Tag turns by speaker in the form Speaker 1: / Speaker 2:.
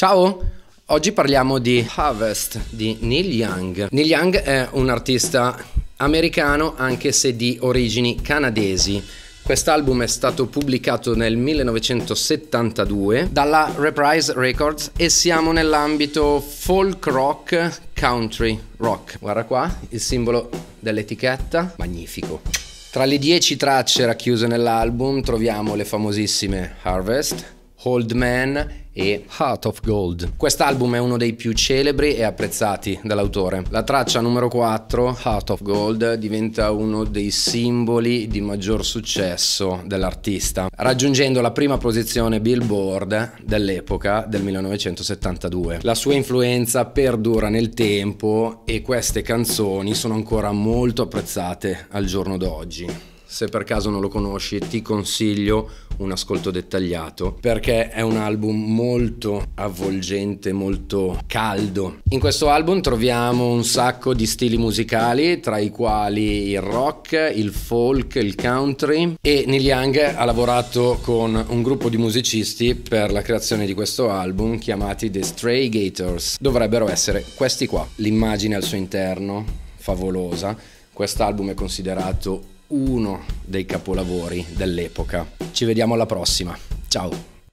Speaker 1: Ciao! Oggi parliamo di Harvest di Neil Young. Neil Young è un artista americano anche se di origini canadesi. Quest'album è stato pubblicato nel 1972
Speaker 2: dalla Reprise Records e siamo nell'ambito folk
Speaker 1: rock, country rock. Guarda qua il simbolo dell'etichetta, magnifico. Tra le 10 tracce racchiuse nell'album troviamo le famosissime Harvest, Old Man e Heart of Gold. Quest'album è uno dei più celebri e apprezzati dall'autore. La traccia numero 4, Heart of Gold, diventa uno dei simboli di maggior successo dell'artista, raggiungendo la prima posizione Billboard dell'epoca del 1972. La sua influenza perdura nel tempo e queste canzoni sono ancora molto apprezzate al giorno d'oggi se per caso non lo conosci ti consiglio un ascolto dettagliato perché è un album molto avvolgente, molto caldo. In questo album troviamo un sacco di stili musicali tra i quali il rock, il folk, il country e Neil Young ha lavorato con un gruppo di musicisti per la creazione di questo album chiamati The Stray Gators. Dovrebbero essere questi qua. L'immagine al suo interno, favolosa. Quest'album è considerato uno dei capolavori dell'epoca. Ci vediamo alla prossima. Ciao!